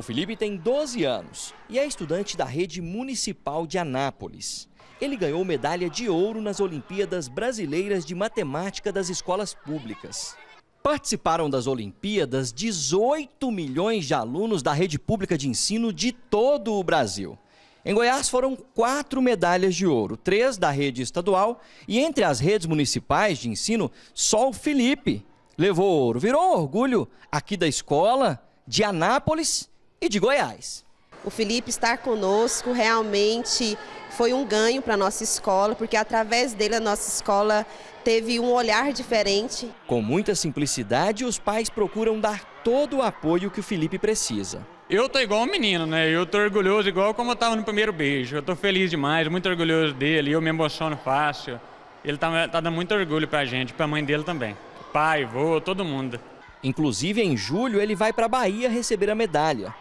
O Felipe tem 12 anos e é estudante da rede municipal de Anápolis. Ele ganhou medalha de ouro nas Olimpíadas Brasileiras de Matemática das Escolas Públicas. Participaram das Olimpíadas 18 milhões de alunos da rede pública de ensino de todo o Brasil. Em Goiás foram quatro medalhas de ouro, três da rede estadual e entre as redes municipais de ensino, só o Felipe levou ouro. Virou um orgulho aqui da escola, de Anápolis e de Goiás. O Felipe estar conosco realmente foi um ganho para a nossa escola, porque através dele a nossa escola teve um olhar diferente. Com muita simplicidade, os pais procuram dar todo o apoio que o Felipe precisa. Eu tô igual um menino, né? Eu tô orgulhoso igual como eu tava no primeiro beijo. Eu tô feliz demais, muito orgulhoso dele, eu me emociono fácil. Ele tá, tá dando muito orgulho pra gente, pra mãe dele também. Pai, vô, todo mundo. Inclusive, em julho, ele vai pra Bahia receber a medalha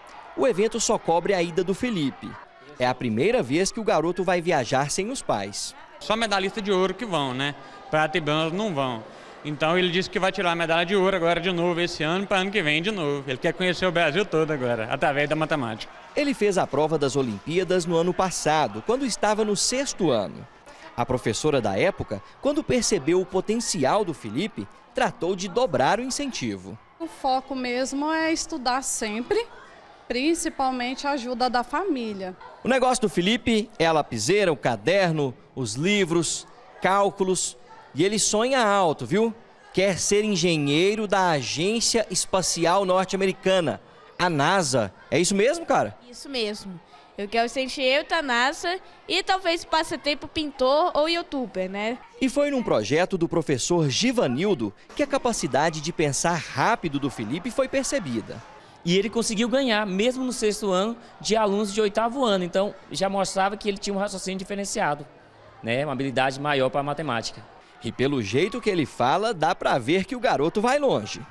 o evento só cobre a ida do Felipe. É a primeira vez que o garoto vai viajar sem os pais. Só medalhista de ouro que vão, né? Prata e bronze não vão. Então ele disse que vai tirar a medalha de ouro agora de novo esse ano para ano que vem de novo. Ele quer conhecer o Brasil todo agora, através da matemática. Ele fez a prova das Olimpíadas no ano passado, quando estava no sexto ano. A professora da época, quando percebeu o potencial do Felipe, tratou de dobrar o incentivo. O foco mesmo é estudar sempre, principalmente a ajuda da família. O negócio do Felipe é a lapiseira, o caderno, os livros, cálculos e ele sonha alto, viu? Quer ser engenheiro da Agência Espacial Norte-Americana, a NASA. É isso mesmo, cara? Isso mesmo. Eu quero ser engenheiro da NASA e talvez passe tempo pintor ou youtuber, né? E foi num projeto do professor Givanildo que a capacidade de pensar rápido do Felipe foi percebida. E ele conseguiu ganhar, mesmo no sexto ano, de alunos de oitavo ano. Então, já mostrava que ele tinha um raciocínio diferenciado, né? uma habilidade maior para a matemática. E pelo jeito que ele fala, dá para ver que o garoto vai longe.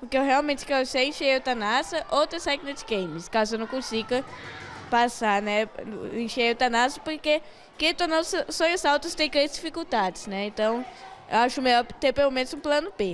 O que eu realmente cansei encher Eutanasa ou The Secret Games, caso eu não consiga passar, né? Encher eutanasia, porque quem tornou sonhos altos tem grandes dificuldades, né? Então, eu acho melhor ter pelo menos um plano B.